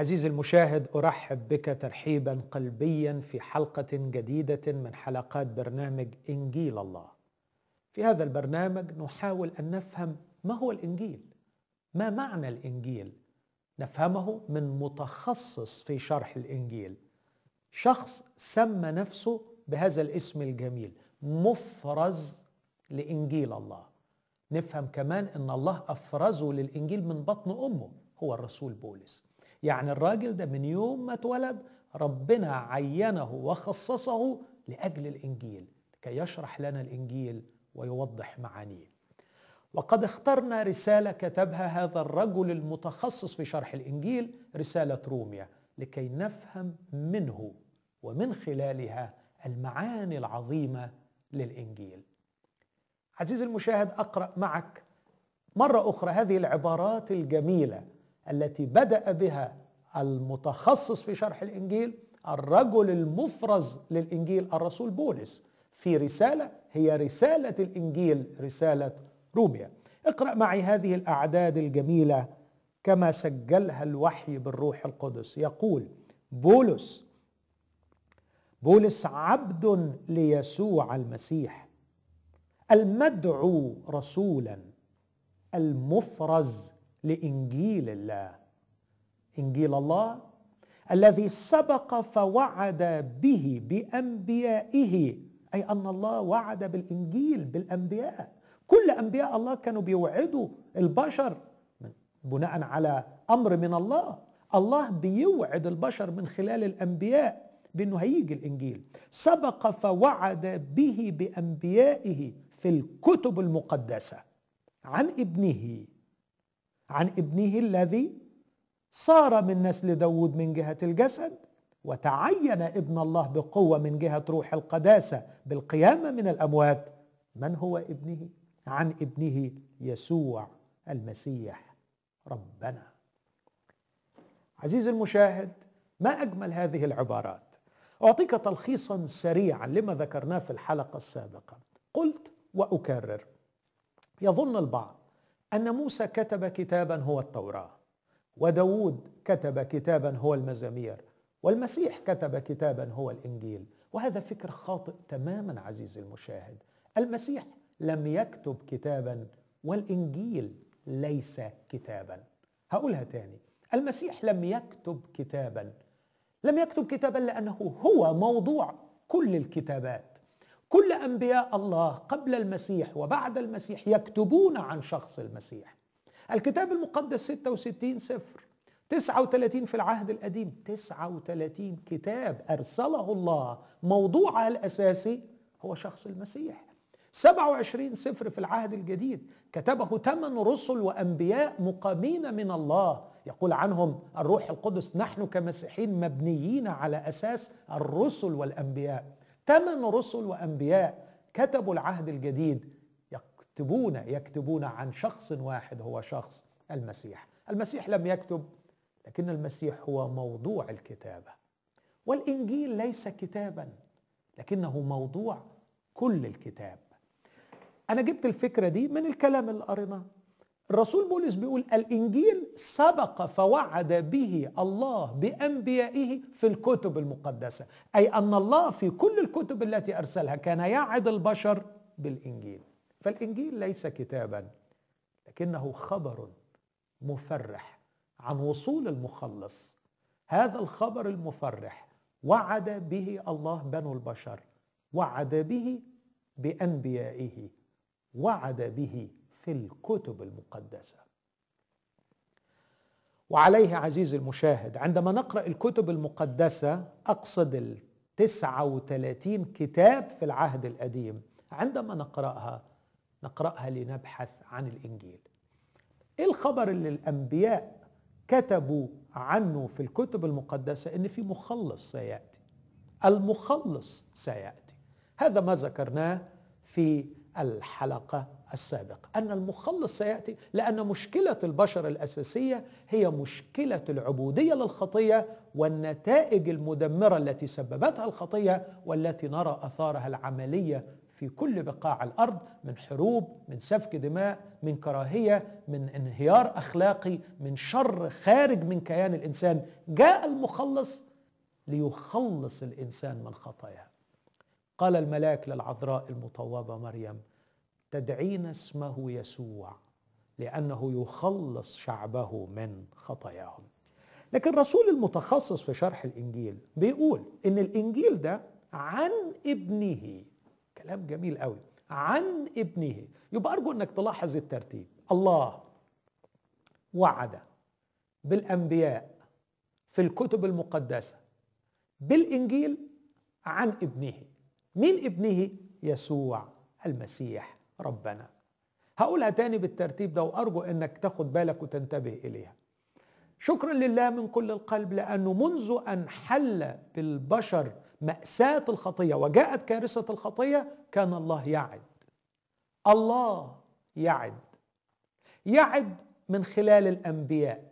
عزيزي المشاهد ارحب بك ترحيبا قلبيا في حلقه جديده من حلقات برنامج انجيل الله. في هذا البرنامج نحاول ان نفهم ما هو الانجيل؟ ما معنى الانجيل؟ نفهمه من متخصص في شرح الانجيل. شخص سمى نفسه بهذا الاسم الجميل مفرز لانجيل الله. نفهم كمان ان الله افرزه للانجيل من بطن امه هو الرسول بولس. يعني الراجل ده من يوم ما اتولد ربنا عينه وخصصه لاجل الانجيل كي يشرح لنا الانجيل ويوضح معانيه وقد اخترنا رساله كتبها هذا الرجل المتخصص في شرح الانجيل رساله روميا لكي نفهم منه ومن خلالها المعاني العظيمه للانجيل عزيزي المشاهد اقرا معك مره اخرى هذه العبارات الجميله التي بدأ بها المتخصص في شرح الإنجيل الرجل المفرز للإنجيل الرسول بولس في رسالة هي رسالة الإنجيل رسالة روميا اقرأ معي هذه الأعداد الجميلة كما سجلها الوحي بالروح القدس يقول بولس بولس عبد ليسوع المسيح المدعو رسولا المفرز لانجيل الله انجيل الله الذي سبق فوعد به بانبيائه اي ان الله وعد بالانجيل بالانبياء كل انبياء الله كانوا بيوعدوا البشر بناء على امر من الله الله بيوعد البشر من خلال الانبياء بانه هيجي الانجيل سبق فوعد به بانبيائه في الكتب المقدسه عن ابنه عن ابنه الذي صار من نسل داود من جهة الجسد وتعين ابن الله بقوة من جهة روح القداسة بالقيامة من الأموات من هو ابنه؟ عن ابنه يسوع المسيح ربنا عزيزي المشاهد ما أجمل هذه العبارات أعطيك تلخيصا سريعا لما ذكرناه في الحلقة السابقة قلت وأكرر يظن البعض أن موسى كتب كتابا هو التوراة وداود كتب كتابا هو المزامير والمسيح كتب كتابا هو الإنجيل وهذا فكر خاطئ تماما عزيزي المشاهد المسيح لم يكتب كتابا والإنجيل ليس كتابا هقولها تاني المسيح لم يكتب كتابا لم يكتب كتابا لأنه هو موضوع كل الكتابات كل انبياء الله قبل المسيح وبعد المسيح يكتبون عن شخص المسيح الكتاب المقدس 66 سفر 39 في العهد القديم 39 كتاب ارسله الله موضوعها الاساسي هو شخص المسيح 27 سفر في العهد الجديد كتبه ثمان رسل وانبياء مقامين من الله يقول عنهم الروح القدس نحن كمسيحيين مبنيين على اساس الرسل والانبياء ثمان رسل وانبياء كتبوا العهد الجديد يكتبون يكتبون عن شخص واحد هو شخص المسيح المسيح لم يكتب لكن المسيح هو موضوع الكتابه والانجيل ليس كتابا لكنه موضوع كل الكتاب انا جبت الفكره دي من الكلام اللي قريناه الرسول بولس بيقول الانجيل سبق فوعد به الله بانبيائه في الكتب المقدسه اي ان الله في كل الكتب التي ارسلها كان يعد البشر بالانجيل فالانجيل ليس كتابا لكنه خبر مفرح عن وصول المخلص هذا الخبر المفرح وعد به الله بنو البشر وعد به بانبيائه وعد به في الكتب المقدسه وعليه عزيزي المشاهد عندما نقرا الكتب المقدسه اقصد ال 39 كتاب في العهد القديم عندما نقراها نقراها لنبحث عن الانجيل ايه الخبر اللي الانبياء كتبوا عنه في الكتب المقدسه ان في مخلص سياتي المخلص سياتي هذا ما ذكرناه في الحلقه السابق أن المخلص سيأتي لأن مشكلة البشر الأساسية هي مشكلة العبودية للخطية والنتائج المدمرة التي سببتها الخطية والتي نرى أثارها العملية في كل بقاع الارض من حروب من سفك دماء من كراهيه من انهيار اخلاقي من شر خارج من كيان الانسان جاء المخلص ليخلص الانسان من خطاياه قال الملاك للعذراء المطوبه مريم تدعين اسمه يسوع لانه يخلص شعبه من خطاياهم لكن رسول المتخصص في شرح الانجيل بيقول ان الانجيل ده عن ابنه كلام جميل قوي عن ابنه يبقى ارجو انك تلاحظ الترتيب الله وعد بالانبياء في الكتب المقدسه بالانجيل عن ابنه مين ابنه يسوع المسيح ربنا هقولها تاني بالترتيب ده وأرجو أنك تاخد بالك وتنتبه إليها شكرا لله من كل القلب لأنه منذ أن حل بالبشر مأساة الخطية وجاءت كارثة الخطية كان الله يعد الله يعد يعد من خلال الأنبياء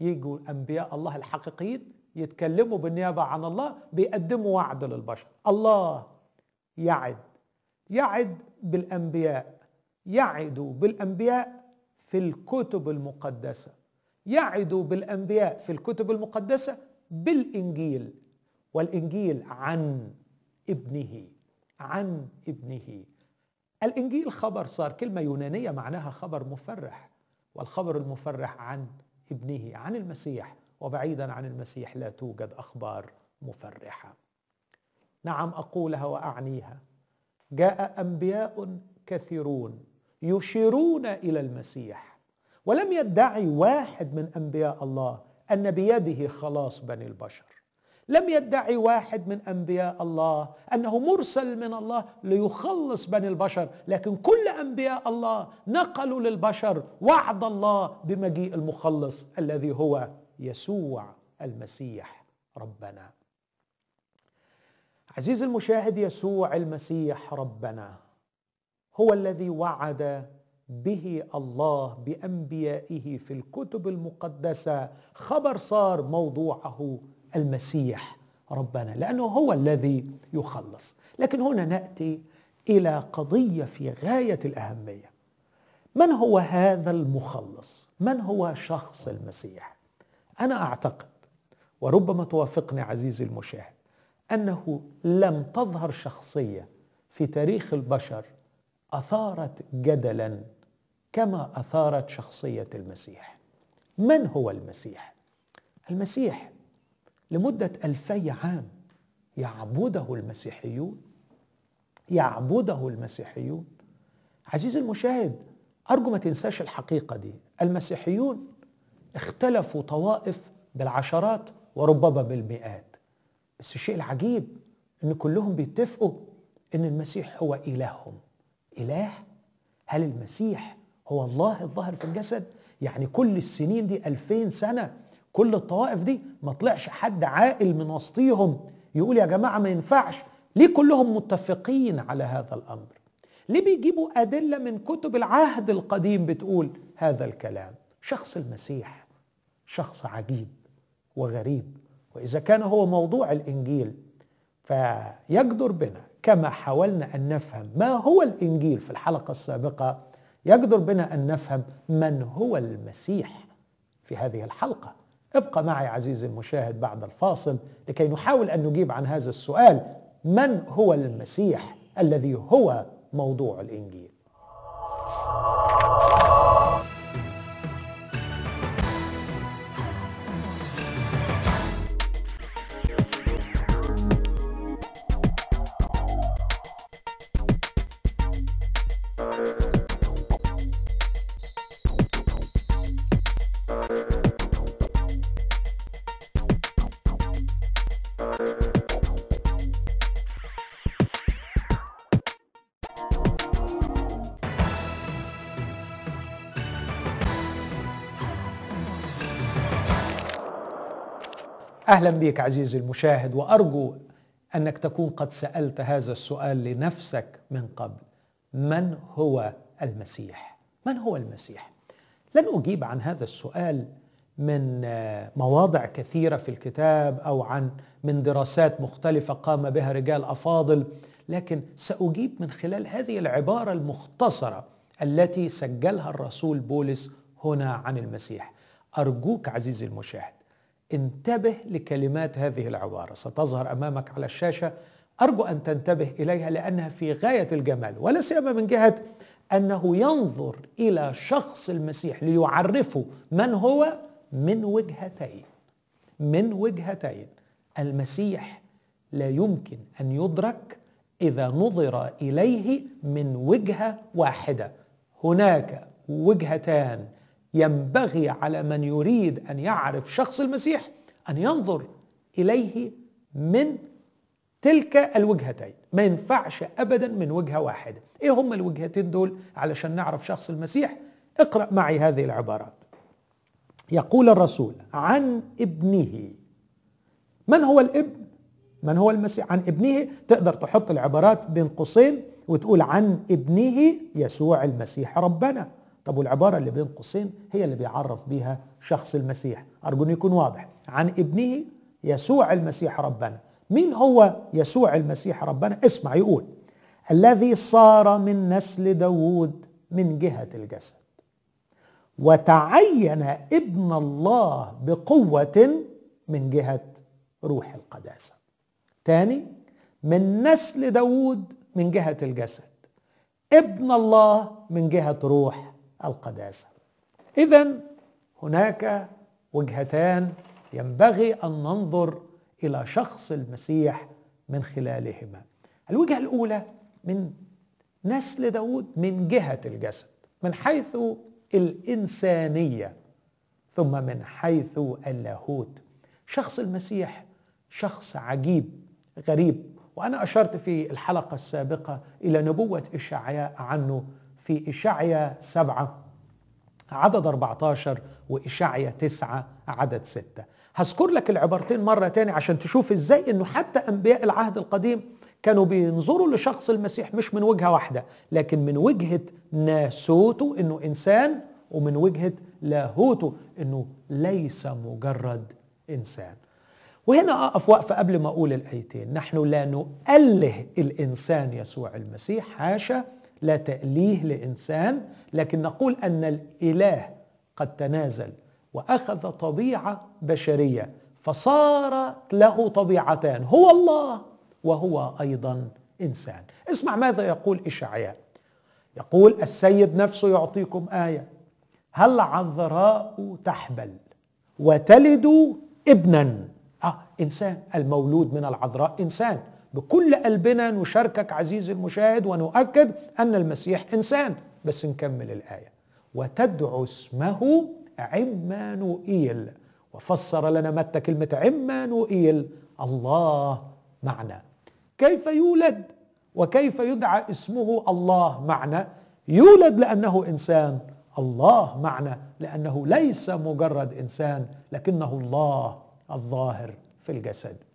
يجوا أنبياء الله الحقيقيين يتكلموا بالنيابة عن الله بيقدموا وعد للبشر الله يعد يعد بالانبياء يعد بالانبياء في الكتب المقدسه يعد بالانبياء في الكتب المقدسه بالانجيل والانجيل عن ابنه عن ابنه الانجيل خبر صار كلمه يونانيه معناها خبر مفرح والخبر المفرح عن ابنه عن المسيح وبعيدا عن المسيح لا توجد اخبار مفرحه نعم اقولها واعنيها جاء انبياء كثيرون يشيرون الى المسيح ولم يدعي واحد من انبياء الله ان بيده خلاص بني البشر لم يدعي واحد من انبياء الله انه مرسل من الله ليخلص بني البشر لكن كل انبياء الله نقلوا للبشر وعد الله بمجيء المخلص الذي هو يسوع المسيح ربنا عزيزي المشاهد يسوع المسيح ربنا هو الذي وعد به الله بانبيائه في الكتب المقدسه خبر صار موضوعه المسيح ربنا لانه هو الذي يخلص لكن هنا ناتي الى قضيه في غايه الاهميه من هو هذا المخلص من هو شخص المسيح انا اعتقد وربما توافقني عزيزي المشاهد انه لم تظهر شخصيه في تاريخ البشر اثارت جدلا كما اثارت شخصيه المسيح من هو المسيح المسيح لمده الفي عام يعبده المسيحيون يعبده المسيحيون عزيزي المشاهد ارجو ما تنساش الحقيقه دي المسيحيون اختلفوا طوائف بالعشرات وربما بالمئات بس الشيء العجيب ان كلهم بيتفقوا ان المسيح هو الههم اله هل المسيح هو الله الظاهر في الجسد يعني كل السنين دي ألفين سنة كل الطوائف دي ما طلعش حد عاقل من وسطيهم يقول يا جماعة ما ينفعش ليه كلهم متفقين على هذا الأمر ليه بيجيبوا أدلة من كتب العهد القديم بتقول هذا الكلام شخص المسيح شخص عجيب وغريب وإذا كان هو موضوع الإنجيل فيجدر بنا كما حاولنا أن نفهم ما هو الإنجيل في الحلقة السابقة يجدر بنا أن نفهم من هو المسيح في هذه الحلقة ابقى معي عزيزي المشاهد بعد الفاصل لكي نحاول أن نجيب عن هذا السؤال من هو المسيح الذي هو موضوع الإنجيل اهلا بك عزيزي المشاهد وارجو انك تكون قد سالت هذا السؤال لنفسك من قبل من هو المسيح من هو المسيح لن اجيب عن هذا السؤال من آه، مواضع كثيره في الكتاب او عن من دراسات مختلفه قام بها رجال افاضل لكن ساجيب من خلال هذه العباره المختصره التي سجلها الرسول بولس هنا عن المسيح ارجوك عزيزي المشاهد انتبه لكلمات هذه العبارة ستظهر أمامك على الشاشة أرجو أن تنتبه إليها لأنها في غاية الجمال ولا سيما من جهة أنه ينظر إلى شخص المسيح ليعرفه من هو من وجهتين من وجهتين المسيح لا يمكن أن يدرك إذا نظر إليه من وجهة واحدة هناك وجهتان ينبغي على من يريد ان يعرف شخص المسيح ان ينظر اليه من تلك الوجهتين ما ينفعش ابدا من وجهه واحده ايه هما الوجهتين دول علشان نعرف شخص المسيح اقرا معي هذه العبارات يقول الرسول عن ابنه من هو الابن من هو المسيح عن ابنه تقدر تحط العبارات بين قوسين وتقول عن ابنه يسوع المسيح ربنا طب والعبارة اللي بين قوسين هي اللي بيعرف بيها شخص المسيح أرجو أن يكون واضح عن ابنه يسوع المسيح ربنا مين هو يسوع المسيح ربنا اسمع يقول الذي صار من نسل داوود من جهة الجسد وتعين ابن الله بقوة من جهة روح القداسة تاني من نسل داوود من جهة الجسد ابن الله من جهة روح القداسة إذا هناك وجهتان ينبغي أن ننظر إلى شخص المسيح من خلالهما الوجهة الأولى من نسل داود من جهة الجسد من حيث الإنسانية ثم من حيث اللاهوت شخص المسيح شخص عجيب غريب وأنا أشرت في الحلقة السابقة إلى نبوة إشعياء عنه في إشعيا سبعة عدد 14 وإشعيا تسعة عدد ستة هذكر لك العبارتين مرة تاني عشان تشوف إزاي أنه حتى أنبياء العهد القديم كانوا بينظروا لشخص المسيح مش من وجهة واحدة لكن من وجهة ناسوته أنه إنسان ومن وجهة لاهوته أنه ليس مجرد إنسان وهنا أقف وقفة قبل ما أقول الآيتين نحن لا نؤله الإنسان يسوع المسيح حاشا لا تأليه لإنسان لكن نقول أن الإله قد تنازل وأخذ طبيعة بشرية فصارت له طبيعتان هو الله وهو أيضا إنسان اسمع ماذا يقول إشعياء يقول السيد نفسه يعطيكم آية هل عذراء تحبل وتلد ابنا آه إنسان المولود من العذراء إنسان بكل قلبنا نشاركك عزيزي المشاهد ونؤكد أن المسيح إنسان بس نكمل الآية وتدعو اسمه عمانوئيل وفسر لنا متى كلمة عمانوئيل الله معنا كيف يولد وكيف يدعى اسمه الله معنا يولد لأنه إنسان الله معنا لأنه ليس مجرد إنسان لكنه الله الظاهر في الجسد